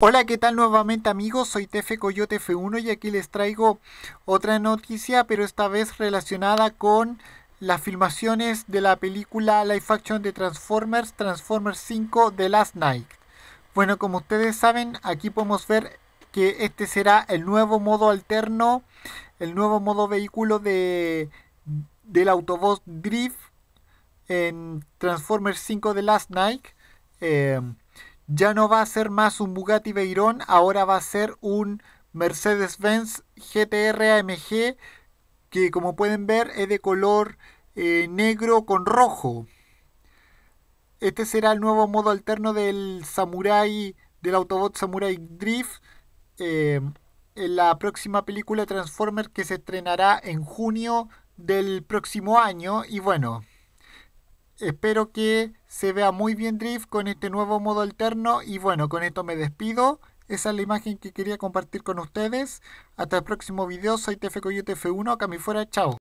Hola, ¿qué tal nuevamente amigos? Soy Tefe Coyote F1 y aquí les traigo otra noticia, pero esta vez relacionada con las filmaciones de la película Live Action de Transformers, Transformers 5 de Last Night. Bueno, como ustedes saben, aquí podemos ver que este será el nuevo modo alterno, el nuevo modo vehículo de, del autobús Drift en Transformers 5 The Last Night. Eh, ya no va a ser más un Bugatti Veyron, ahora va a ser un Mercedes-Benz GTR AMG que como pueden ver es de color eh, negro con rojo. Este será el nuevo modo alterno del Samurai, del Autobot Samurai Drift eh, en la próxima película Transformer que se estrenará en junio del próximo año y bueno. Espero que se vea muy bien Drift con este nuevo modo alterno y bueno, con esto me despido. Esa es la imagen que quería compartir con ustedes. Hasta el próximo video, soy TF Coyote F1, acá me fuera, chao.